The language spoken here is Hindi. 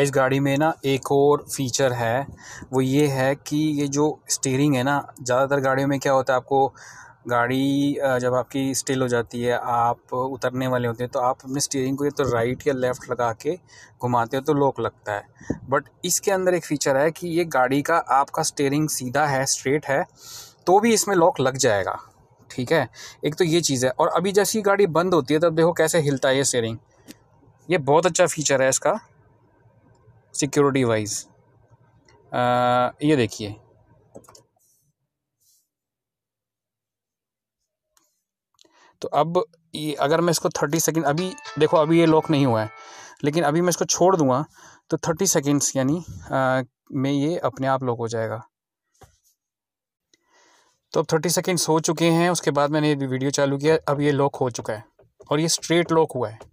इस गाड़ी में ना एक और फीचर है वो ये है कि ये जो स्टीयरिंग है ना ज़्यादातर गाड़ियों में क्या होता है आपको गाड़ी जब आपकी स्टिल हो जाती है आप उतरने वाले होते हैं तो आप अपने स्टीयरिंग को ये तो राइट या लेफ़्ट लगा के घुमाते हो तो लॉक लगता है बट इसके अंदर एक फ़ीचर है कि ये गाड़ी का आपका स्टीयरिंग सीधा है स्ट्रेट है तो भी इसमें लॉक लग जाएगा ठीक है एक तो ये चीज़ है और अभी जैसी गाड़ी बंद होती है तब देखो कैसे हिलता है ये स्टेयरिंग ये बहुत अच्छा फीचर है इसका सिक्योरिटी वाइज ये देखिए तो अब ये अगर मैं इसको थर्टी सेकेंड अभी देखो अभी ये लॉक नहीं हुआ है लेकिन अभी मैं इसको छोड़ दूंगा तो थर्टी सेकेंड्स यानी में ये अपने आप लॉक हो जाएगा तो अब थर्टी सेकेंड्स हो चुके हैं उसके बाद मैंने ये वीडियो चालू किया अब ये लॉक हो चुका है और ये स्ट्रेट लॉक हुआ है